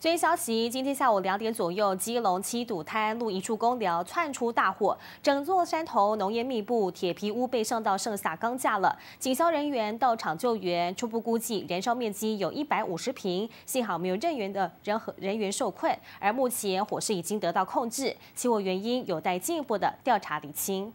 最新消息：今天下午两点左右，基隆七堵泰安路一处公寮窜出大火，整座山头浓烟密布，铁皮屋被上到剩下钢架了。警消人员到场救援，初步估计燃烧面积有一百五十平，幸好没有任员的人和人员受困。而目前火势已经得到控制，起火原因有待进一步的调查理清。